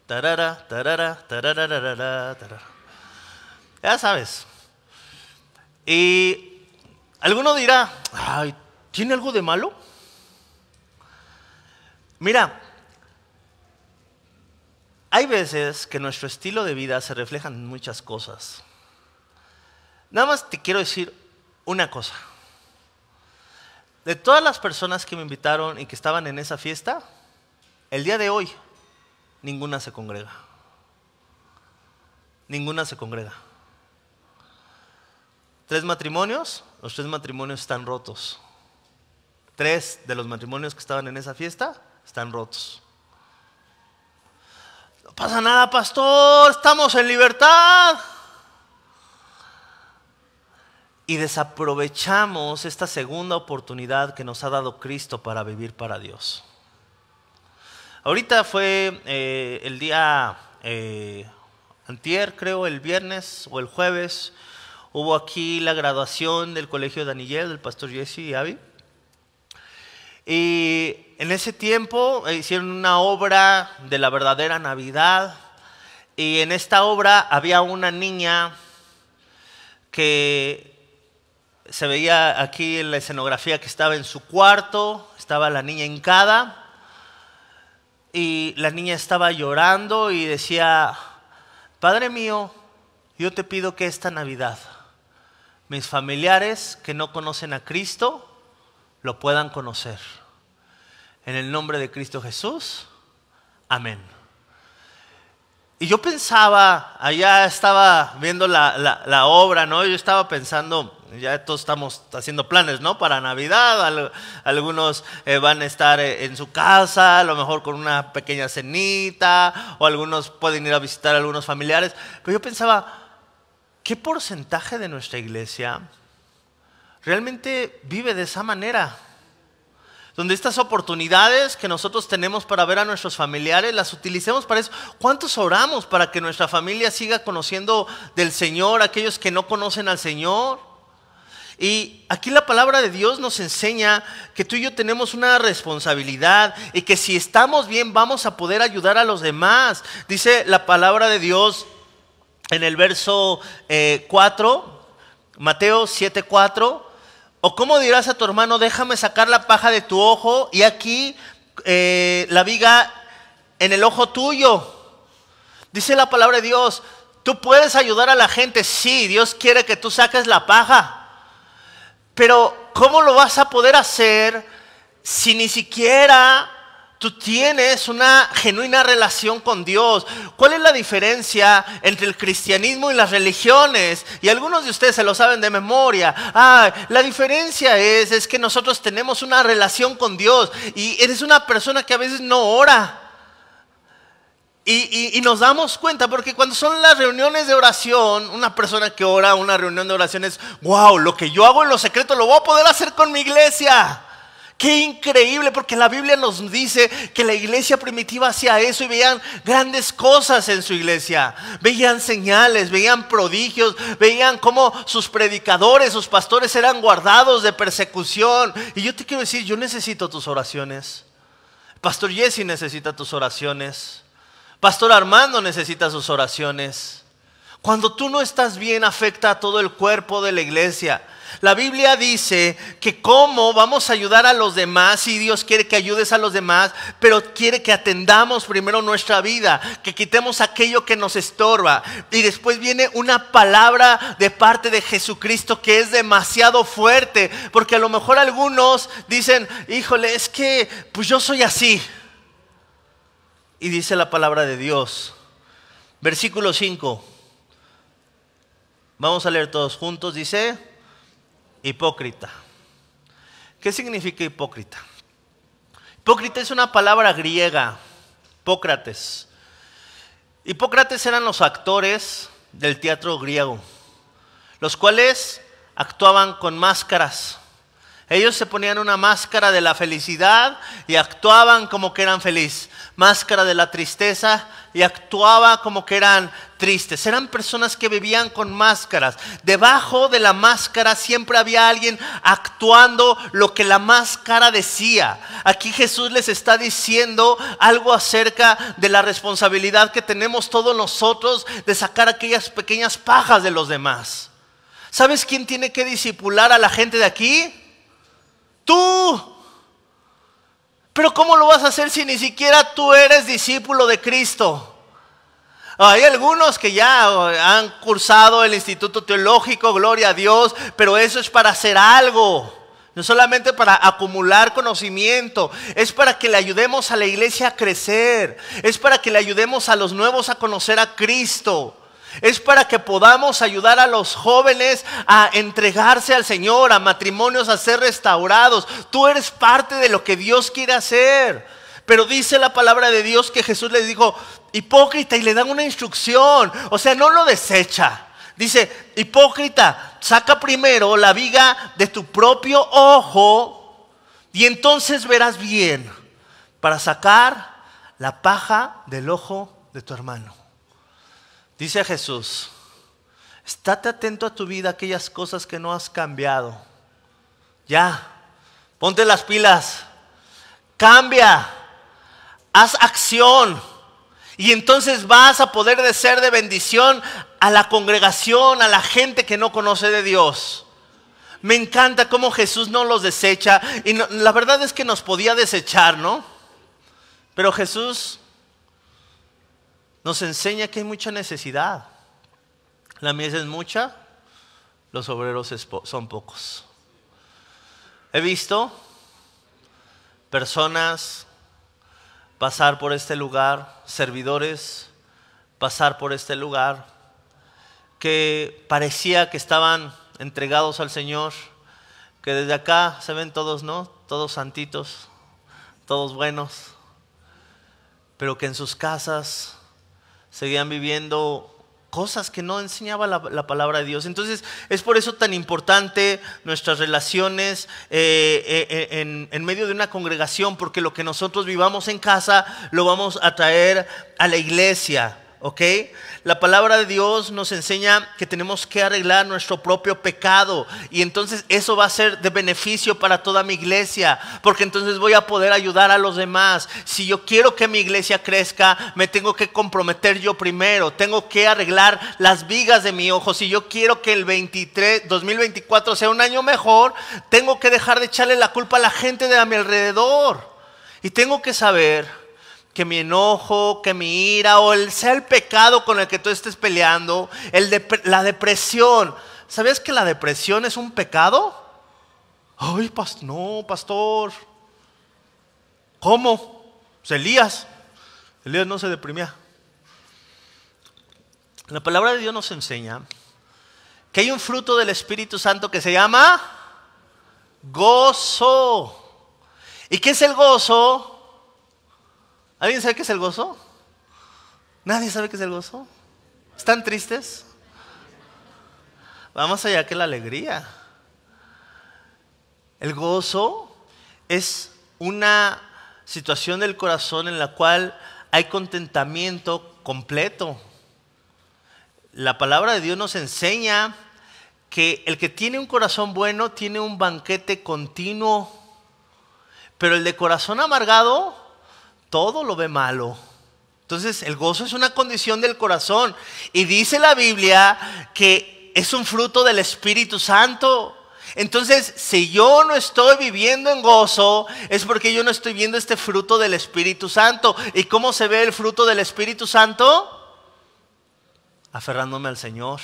Tarara, tarara, tarara, tarara, tarara. Ya sabes. Y alguno dirá, Ay, ¿tiene algo de malo? Mira, hay veces que nuestro estilo de vida se refleja en muchas cosas. Nada más te quiero decir una cosa. De todas las personas que me invitaron y que estaban en esa fiesta, el día de hoy ninguna se congrega. Ninguna se congrega. Tres matrimonios, los tres matrimonios están rotos. Tres de los matrimonios que estaban en esa fiesta están rotos. No pasa nada, pastor, estamos en libertad. Y desaprovechamos esta segunda oportunidad que nos ha dado Cristo para vivir para Dios. Ahorita fue eh, el día eh, antier, creo, el viernes o el jueves, Hubo aquí la graduación del colegio de Daniel, del pastor Jesse y Abby. Y en ese tiempo hicieron una obra de la verdadera Navidad. Y en esta obra había una niña que se veía aquí en la escenografía que estaba en su cuarto, estaba la niña hincada y la niña estaba llorando y decía, Padre mío, yo te pido que esta Navidad mis familiares que no conocen a Cristo lo puedan conocer. En el nombre de Cristo Jesús, amén. Y yo pensaba, allá estaba viendo la, obra, ¿no? Yo estaba pensando, ya todos estamos haciendo planes, ¿no? Para Navidad, algunos eh, van a estar eh, en su casa, a lo mejor con una pequeña cenita, o algunos pueden ir a visitar a algunos familiares. Pero yo pensaba, ¿qué porcentaje de nuestra iglesia realmente vive de esa manera? Donde estas oportunidades que nosotros tenemos para ver a nuestros familiares, las utilicemos para eso. ¿Cuántos oramos para que nuestra familia siga conociendo del Señor, aquellos que no conocen al Señor? Y aquí la palabra de Dios nos enseña que tú y yo tenemos una responsabilidad y que si estamos bien vamos a poder ayudar a los demás. Dice la palabra de Dios en el verso 4, eh, Mateo 4. o cómo dirás a tu hermano, déjame sacar la paja de tu ojo y aquí eh, la viga en el ojo tuyo. Dice la palabra de Dios, tú puedes ayudar a la gente, sí, Dios quiere que tú saques la paja, pero ¿cómo lo vas a poder hacer si ni siquiera Tú tienes una genuina relación con Dios. ¿Cuál es la diferencia entre el cristianismo y las religiones? Y algunos de ustedes se lo saben de memoria. Ah, la diferencia es, es que nosotros tenemos una relación con Dios y eres una persona que a veces no ora. Y, nos damos cuenta, porque cuando son las reuniones de oración, una persona que ora una reunión de oración es, wow, lo que yo hago en lo secreto lo voy a poder hacer con mi iglesia. Qué increíble, porque la Biblia nos dice que la iglesia primitiva hacía eso y veían grandes cosas en su iglesia. Veían señales, veían prodigios, veían cómo sus predicadores, sus pastores eran guardados de persecución. Y yo te quiero decir, yo necesito tus oraciones. Pastor Jesse necesita tus oraciones. Pastor Armando necesita sus oraciones. Cuando tú no estás bien, afecta a todo el cuerpo de la iglesia. La Biblia dice que cómo vamos a ayudar a los demás, si Dios quiere que ayudes a los demás, pero quiere que atendamos primero nuestra vida, que quitemos aquello que nos estorba. Y después viene una palabra de parte de Jesucristo que es demasiado fuerte, porque a lo mejor algunos dicen, híjole, es que pues yo soy así. Y dice la palabra de Dios. Versículo 5. Vamos a leer todos juntos, dice Hipócrita. ¿Qué significa hipócrita? Hipócrita es una palabra griega, Hipócrates. Hipócrates eran los actores del teatro griego, los cuales actuaban con máscaras. Ellos se ponían una máscara de la felicidad y actuaban como que eran felices. Máscara de la tristeza y actuaba como que eran tristes. Eran personas que vivían con máscaras. Debajo de la máscara siempre había alguien actuando lo que la máscara decía. Aquí Jesús les está diciendo algo acerca de la responsabilidad que tenemos todos nosotros de sacar aquellas pequeñas pajas de los demás. ¿Sabes quién tiene que disipular a la gente de aquí? tú. Pero ¿cómo lo vas a hacer si ni siquiera tú eres discípulo de Cristo? Hay algunos que ya han cursado el Instituto Teológico, gloria a Dios, pero eso es para hacer algo. No solamente para acumular conocimiento, es para que le ayudemos a la iglesia a crecer, es para que le ayudemos a los nuevos a conocer a Cristo. Es para que podamos ayudar a los jóvenes a entregarse al Señor, a matrimonios a ser restaurados. Tú eres parte de lo que Dios quiere hacer. Pero dice la palabra de Dios que Jesús les dijo, hipócrita, y le dan una instrucción. O sea, no lo desecha. Dice, hipócrita, saca primero la viga de tu propio ojo y entonces verás bien para sacar la paja del ojo de tu hermano. Dice Jesús, estate atento a tu vida, aquellas cosas que no has cambiado. Ya, ponte las pilas, cambia, haz acción. Y entonces vas a poder de ser de bendición a la congregación, a la gente que no conoce de Dios. Me encanta cómo Jesús no los desecha. Y la verdad es que nos podía desechar, ¿no? Pero Jesús nos enseña que hay mucha necesidad. La mies es mucha, los obreros son pocos. He visto personas pasar por este lugar, servidores pasar por este lugar, que parecía que estaban entregados al Señor, que desde acá se ven todos, ¿no? Todos santitos, todos buenos, pero que en sus casas seguían viviendo cosas que no enseñaba la, palabra de Dios. Entonces es por eso tan importante nuestras relaciones eh, eh, eh, en, en, medio de una congregación, porque lo que nosotros vivamos en casa lo vamos a traer a la iglesia. ¿ok? La palabra de Dios nos enseña que tenemos que arreglar nuestro propio pecado y entonces eso va a ser de beneficio para toda mi iglesia, porque entonces voy a poder ayudar a los demás. Si yo quiero que mi iglesia crezca, me tengo que comprometer yo primero, tengo que arreglar las vigas de mi ojo. Si yo quiero que el 23, 2024 sea un año mejor, tengo que dejar de echarle la culpa a la gente de a mi alrededor y tengo que saber que mi enojo, que mi ira, o el, sea el pecado con el que tú estés peleando, el de, la depresión. ¿Sabías que la depresión es un pecado? Ay, no, pastor. ¿Cómo? Elías. Elías no se deprimía. La palabra de Dios nos enseña que hay un fruto del Espíritu Santo que se llama gozo. ¿Y qué es el gozo? ¿Alguien sabe qué es el gozo? ¿Nadie sabe qué es el gozo? ¿Están tristes? Vamos allá que la alegría. El gozo es una situación del corazón en la cual hay contentamiento completo. La palabra de Dios nos enseña que el que tiene un corazón bueno tiene un banquete continuo, pero el de corazón amargado todo lo ve malo. Entonces el gozo es una condición del corazón. Y dice la Biblia que es un fruto del Espíritu Santo. Entonces, si yo no estoy viviendo en gozo, es porque yo no estoy viendo este fruto del Espíritu Santo. ¿Y cómo se ve el fruto del Espíritu Santo? Aferrándome al Señor,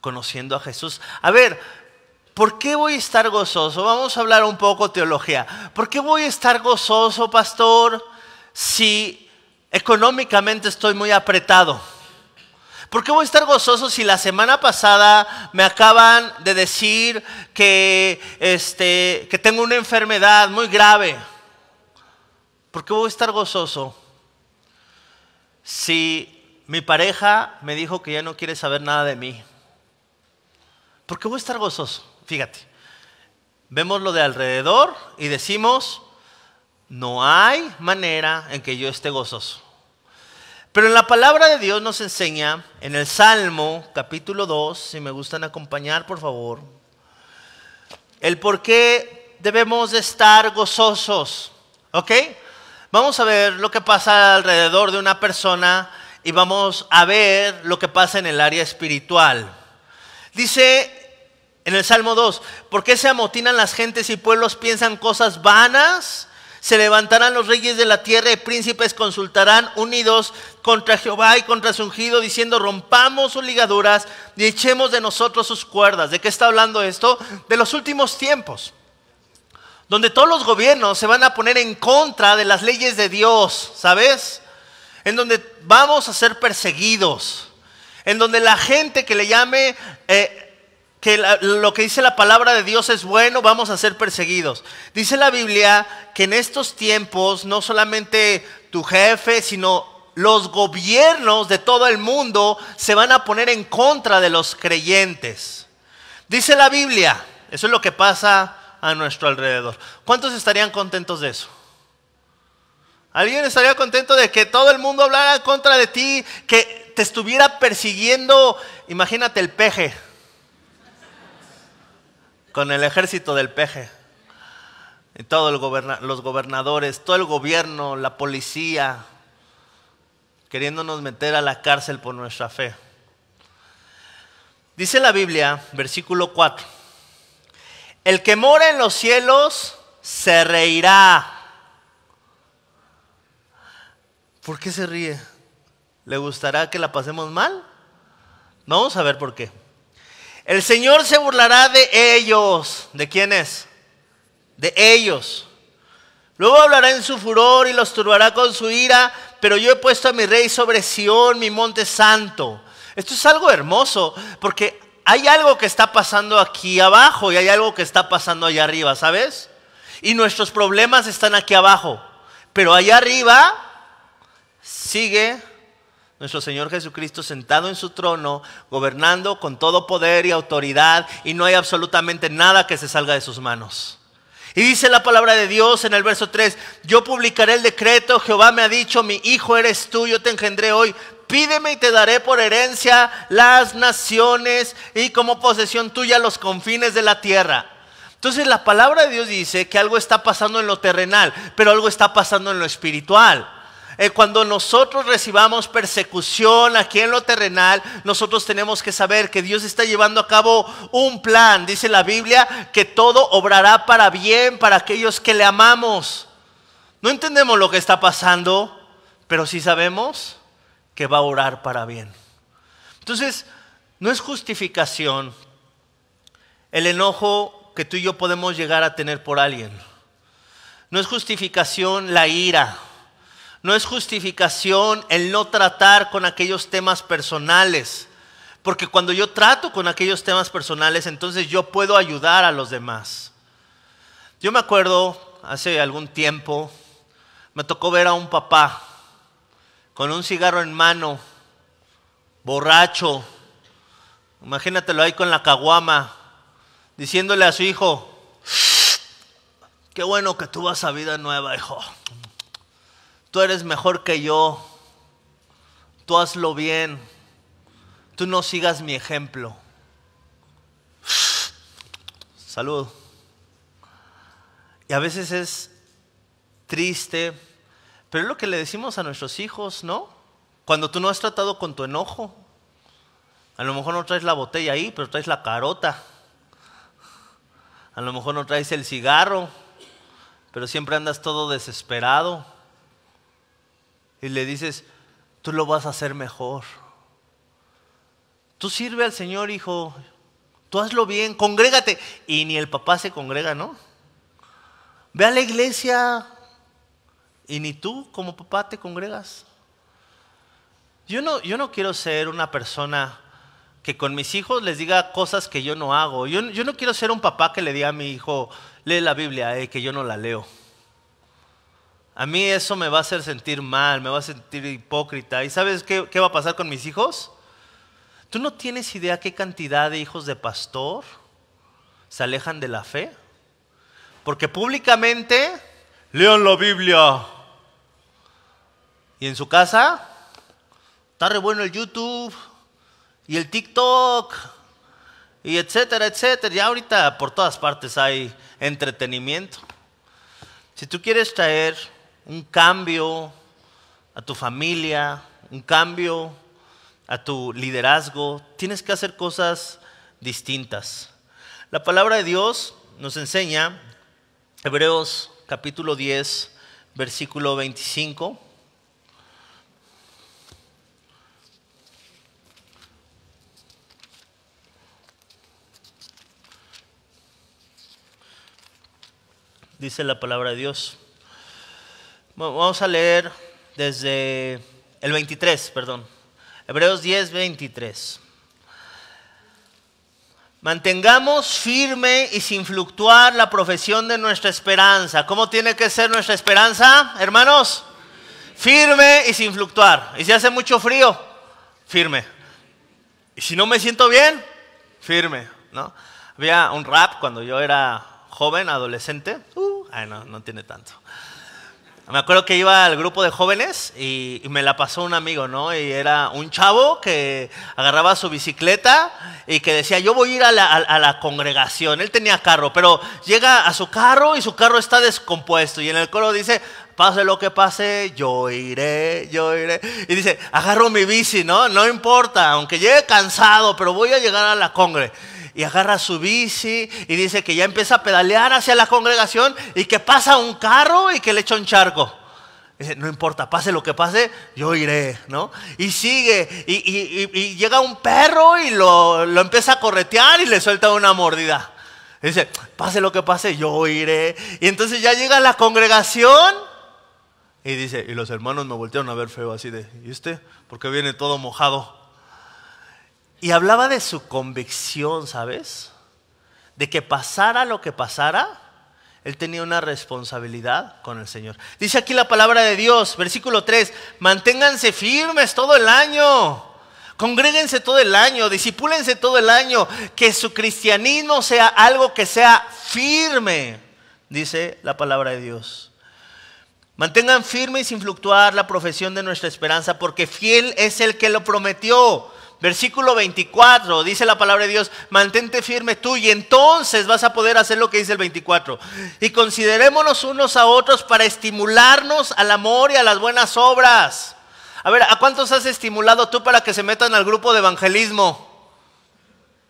conociendo a Jesús. A ver, ¿Por qué voy a estar gozoso? Vamos a hablar un poco teología. ¿Por qué voy a estar gozoso, pastor? si económicamente estoy muy apretado? ¿Por qué voy a estar gozoso si la semana pasada me acaban de decir que, este, que tengo una enfermedad muy grave? ¿Por qué voy a estar gozoso si mi pareja me dijo que ya no quiere saber nada de mí? ¿Por qué voy a estar gozoso? Fíjate, vemos lo de alrededor y decimos, no hay manera en que yo esté gozoso. Pero en la palabra de Dios nos enseña, en el Salmo capítulo 2, si me gustan acompañar por favor, el por qué debemos estar gozosos. ¿Ok? Vamos a ver lo que pasa alrededor de una persona y vamos a ver lo que pasa en el área espiritual. Dice en el Salmo 2, ¿por qué se amotinan las gentes y pueblos piensan cosas vanas? Se levantarán los reyes de la tierra y príncipes consultarán unidos contra Jehová y contra su ungido, diciendo, rompamos sus ligaduras y echemos de nosotros sus cuerdas. ¿De qué está hablando esto? De los últimos tiempos, donde todos los gobiernos se van a poner en contra de las leyes de Dios, ¿sabes? En donde vamos a ser perseguidos en donde la gente que le llame eh, que lo que dice la palabra de Dios es bueno, vamos a ser perseguidos. Dice la Biblia que en estos tiempos no solamente tu jefe, sino los gobiernos de todo el mundo se van a poner en contra de los creyentes. Dice la Biblia, eso es lo que pasa a nuestro alrededor. ¿Cuántos estarían contentos de eso? ¿Alguien estaría contento de que todo el mundo hablara en contra de ti, que te estuviera persiguiendo? Imagínate el peje con el ejército del peje. Y todos los gobernadores, todo el gobierno, la policía, queriéndonos meter a la cárcel por nuestra fe. Dice la Biblia, versículo 4, el que mora en los cielos se reirá. ¿Por qué se ríe? ¿Le gustará que la pasemos mal? Vamos a ver por qué. El Señor se burlará de ellos. ¿De quiénes? De ellos. Luego hablará en su furor y los turbará con su ira, pero yo he puesto a mi rey sobre Sión, mi monte santo. Esto es algo hermoso, porque hay algo que está pasando aquí abajo y hay algo que está pasando allá arriba, ¿sabes? Y nuestros problemas están aquí abajo, pero allá arriba sigue nuestro Señor Jesucristo sentado en su trono, gobernando con todo poder y autoridad, y no hay absolutamente nada que se salga de sus manos. Y dice la palabra de Dios en el verso 3, yo publicaré el decreto, Jehová me ha dicho, mi hijo eres tú, yo te engendré hoy, pídeme y te daré por herencia las naciones y como posesión tuya los confines de la tierra. Entonces la palabra de Dios dice que algo está pasando en lo terrenal, pero algo está pasando en lo espiritual. Eh, cuando nosotros recibamos persecución aquí en lo terrenal, nosotros tenemos que saber que Dios está llevando a cabo un plan. Dice la Biblia que todo obrará para bien para aquellos que le amamos. No entendemos lo que está pasando, pero sí sabemos que va a orar para bien. Entonces, no es justificación el enojo que tú y yo podemos llegar a tener por alguien. No es justificación la ira. No es justificación el no tratar con aquellos temas personales. Porque cuando yo trato con aquellos temas personales, entonces yo puedo ayudar a los demás. Yo me acuerdo, hace algún tiempo, me tocó ver a un papá con un cigarro en mano, borracho, imagínatelo ahí con la caguama, diciéndole a su hijo, qué bueno que tú vas a vida nueva, hijo tú eres mejor que yo, tú hazlo bien, tú no sigas mi ejemplo. Salud. Y a veces es triste, pero es lo que le decimos a nuestros hijos, ¿no? Cuando tú no has tratado con tu enojo, a lo mejor no traes la botella ahí, pero traes la carota. A lo mejor no traes el cigarro, pero siempre andas todo desesperado y le dices, tú lo vas a hacer mejor. Tú sirve al Señor, hijo. Tú hazlo bien, congrégate. Y ni el papá se congrega, ¿no? Ve a la iglesia y ni tú como papá te congregas. Yo no, yo no quiero ser una persona que con mis hijos les diga cosas que yo no hago. Yo, no quiero ser un papá que le diga a mi hijo, lee la Biblia, eh, que yo no la leo. A mí eso me va a hacer sentir mal, me va a sentir hipócrita. ¿Y sabes qué, va a pasar con mis hijos? ¿Tú no tienes idea qué cantidad de hijos de pastor se alejan de la fe? Porque públicamente leen la Biblia. Y en su casa está re bueno el YouTube y el TikTok y etcétera, etcétera. Y ahorita por todas partes hay entretenimiento. Si tú quieres traer un cambio a tu familia, un cambio a tu liderazgo, tienes que hacer cosas distintas. La palabra de Dios nos enseña, Hebreos capítulo 10, versículo 25. Dice la palabra de Dios. Vamos a leer desde el 23, perdón. Hebreos 10, 23. Mantengamos firme y sin fluctuar la profesión de nuestra esperanza. ¿Cómo tiene que ser nuestra esperanza, hermanos? Firme y sin fluctuar. ¿Y si hace mucho frío? Firme. ¿Y si no me siento bien? Firme, ¿no? Había un rap cuando yo era joven, adolescente. Uh, no, no tiene tanto. Me acuerdo que iba al grupo de jóvenes y, me la pasó un amigo, ¿no? Y era un chavo que agarraba su bicicleta y que decía, yo voy a ir a la, congregación. Él tenía carro, pero llega a su carro y su carro está descompuesto. Y en el coro dice, pase lo que pase, yo iré, yo iré. Y dice, agarro mi bici, ¿no? No importa, aunque llegue cansado, pero voy a llegar a la congregación y agarra su bici y dice que ya empieza a pedalear hacia la congregación y que pasa un carro y que le echa un charco. Dice, no importa, pase lo que pase, yo iré, ¿no? Y sigue, y, llega un perro y lo, lo empieza a corretear y le suelta una mordida. Dice, pase lo que pase, yo iré. Y entonces ya llega la congregación y dice, y los hermanos me voltearon a ver feo así de, ¿y usted? viene todo mojado? Y hablaba de su convicción, ¿sabes? De que pasara lo que pasara, él tenía una responsabilidad con el Señor. Dice aquí la palabra de Dios, versículo 3, manténganse firmes todo el año. Congréguense todo el año, disipúlense todo el año, que su cristianismo sea algo que sea firme, dice la palabra de Dios. Mantengan firme y sin fluctuar la profesión de nuestra esperanza, porque fiel es el que lo prometió. Versículo 24, dice la palabra de Dios, mantente firme tú y entonces vas a poder hacer lo que dice el 24. Y considerémonos unos a otros para estimularnos al amor y a las buenas obras. A ver, ¿a cuántos has estimulado tú para que se metan al grupo de evangelismo?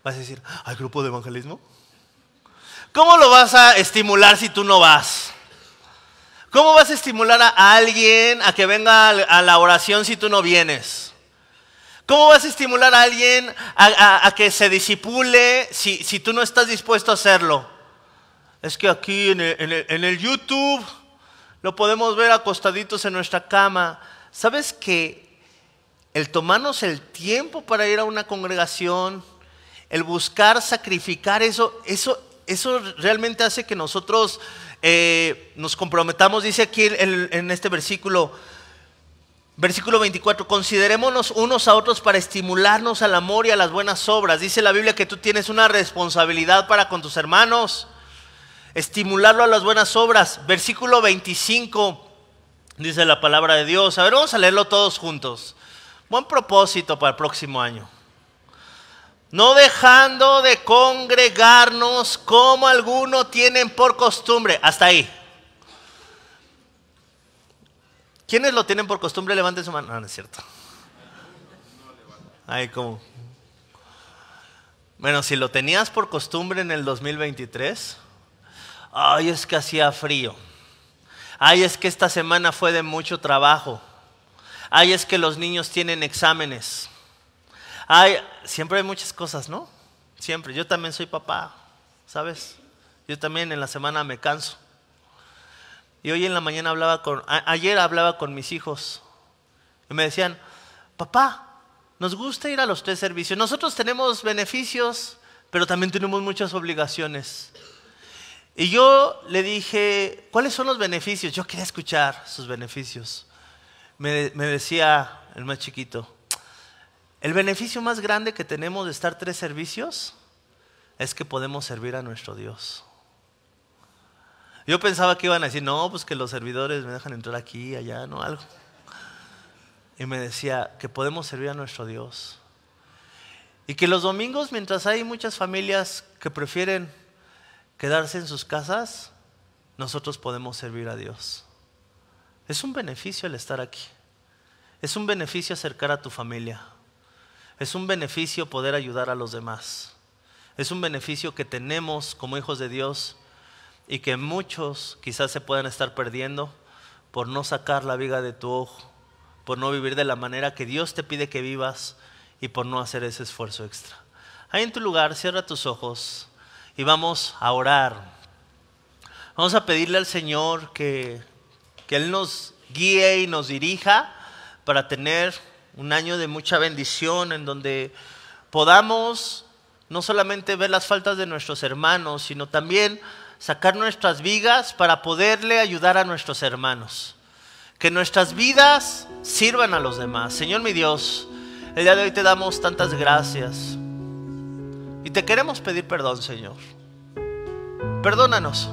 Vas a decir, ¿al grupo de evangelismo? ¿Cómo lo vas a estimular si tú no vas? ¿Cómo vas a estimular a alguien a que venga a la oración si tú no vienes? ¿Cómo vas a estimular a alguien a, que se disipule si, tú no estás dispuesto a hacerlo? Es que aquí en el, YouTube lo podemos ver acostaditos en nuestra cama. ¿Sabes que el tomarnos el tiempo para ir a una congregación, el buscar sacrificar eso, eso, eso realmente hace que nosotros eh, nos comprometamos, dice aquí en este versículo, Versículo 24, considerémonos unos a otros para estimularnos al amor y a las buenas obras. Dice la Biblia que tú tienes una responsabilidad para con tus hermanos, estimularlo a las buenas obras. Versículo 25, dice la palabra de Dios. A ver, vamos a leerlo todos juntos. Buen propósito para el próximo año. No dejando de congregarnos como algunos tienen por costumbre. Hasta ahí. ¿Quiénes lo tienen por costumbre? Levanten su mano. No, no es cierto. Ay, ¿cómo? Bueno, si lo tenías por costumbre en el 2023, ay, es que hacía frío. Ay, es que esta semana fue de mucho trabajo. Ay, es que los niños tienen exámenes. Ay, siempre hay muchas cosas, ¿no? Siempre. Yo también soy papá, ¿sabes? Yo también en la semana me canso. Y hoy en la mañana hablaba con, ayer hablaba con mis hijos. Y me decían, papá, nos gusta ir a los tres servicios. Nosotros tenemos beneficios, pero también tenemos muchas obligaciones. Y yo le dije, ¿cuáles son los beneficios? Yo quería escuchar sus beneficios. me decía el más chiquito, el beneficio más grande que tenemos de estar tres servicios es que podemos servir a nuestro Dios. Yo pensaba que iban a decir, no, pues que los servidores me dejan entrar aquí, allá, no, algo. Y me decía que podemos servir a nuestro Dios. Y que los domingos, mientras hay muchas familias que prefieren quedarse en sus casas, nosotros podemos servir a Dios. Es un beneficio el estar aquí. Es un beneficio acercar a tu familia. Es un beneficio poder ayudar a los demás. Es un beneficio que tenemos como hijos de Dios y que muchos quizás se puedan estar perdiendo por no sacar la viga de tu ojo, por no vivir de la manera que Dios te pide que vivas y por no hacer ese esfuerzo extra. Ahí en tu lugar, cierra tus ojos y vamos a orar. Vamos a pedirle al Señor que, que Él nos guíe y nos dirija para tener un año de mucha bendición en donde podamos no solamente ver las faltas de nuestros hermanos, sino también sacar nuestras vigas para poderle ayudar a nuestros hermanos. Que nuestras vidas sirvan a los demás. Señor mi Dios, el día de hoy te damos tantas gracias. Y te queremos pedir perdón, Señor. Perdónanos.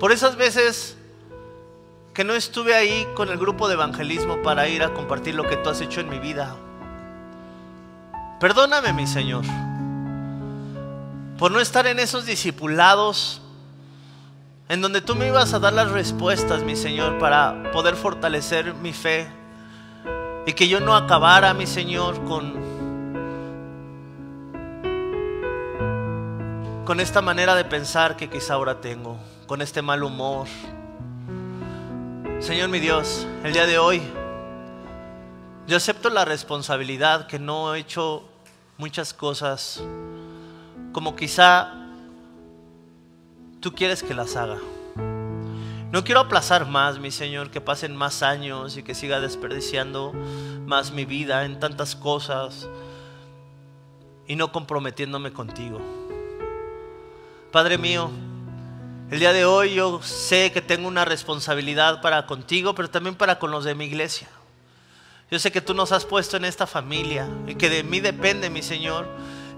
Por esas veces que no estuve ahí con el grupo de evangelismo para ir a compartir lo que tú has hecho en mi vida. Perdóname, mi Señor por no estar en esos discipulados en donde tú me ibas a dar las respuestas, mi Señor, para poder fortalecer mi fe y que yo no acabara, mi Señor, con con esta manera de pensar que quizá ahora tengo, con este mal humor. Señor mi Dios, el día de hoy yo acepto la responsabilidad que no he hecho muchas cosas como quizá tú quieres que las haga. No quiero aplazar más, mi Señor, que pasen más años y que siga desperdiciando más mi vida en tantas cosas y no comprometiéndome contigo. Padre mío, el día de hoy yo sé que tengo una responsabilidad para contigo, pero también para con los de mi iglesia. Yo sé que tú nos has puesto en esta familia y que de mí depende, mi Señor,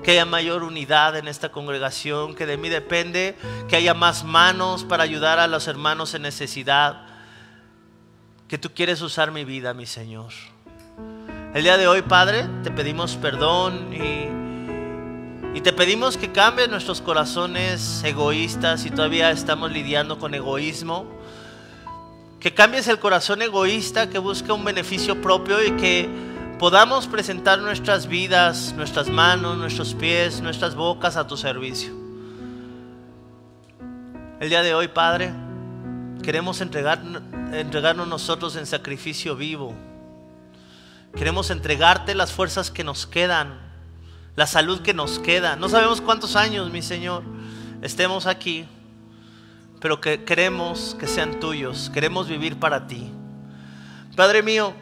que haya mayor unidad en esta congregación, que de mí depende que haya más manos para ayudar a los hermanos en necesidad, que tú quieres usar mi vida, mi Señor. El día de hoy, Padre, te pedimos perdón y, te pedimos que cambies nuestros corazones egoístas y todavía estamos lidiando con egoísmo que cambies el corazón egoísta que busca un beneficio propio y que podamos presentar nuestras vidas, nuestras manos, nuestros pies, nuestras bocas a tu servicio. El día de hoy, Padre, queremos entregar, entregarnos nosotros en sacrificio vivo. Queremos entregarte las fuerzas que nos quedan, la salud que nos queda. No sabemos cuántos años, mi Señor, estemos aquí, pero que queremos que sean tuyos. Queremos vivir para ti. Padre mío,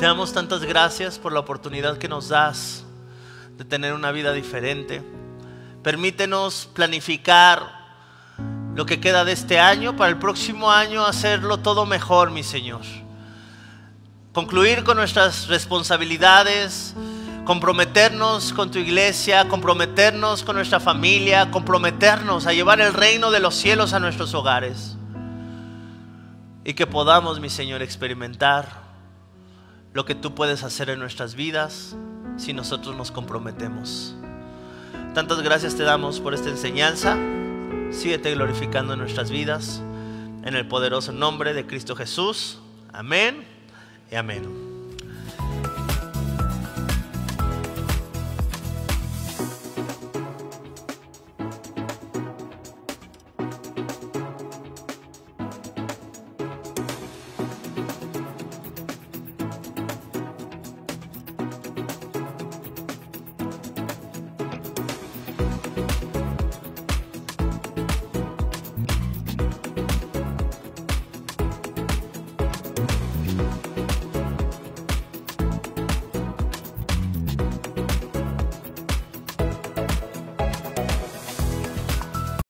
te damos tantas gracias por la oportunidad que nos das de tener una vida diferente. Permítenos planificar lo que queda de este año para el próximo año hacerlo todo mejor, mi Señor. Concluir con nuestras responsabilidades, comprometernos con tu iglesia, comprometernos con nuestra familia, comprometernos a llevar el reino de los cielos a nuestros hogares. Y que podamos, mi Señor, experimentar lo que tú puedes hacer en nuestras vidas si nosotros nos comprometemos. Tantas gracias te damos por esta enseñanza. Síguete glorificando en nuestras vidas. En el poderoso nombre de Cristo Jesús. Amén y amén.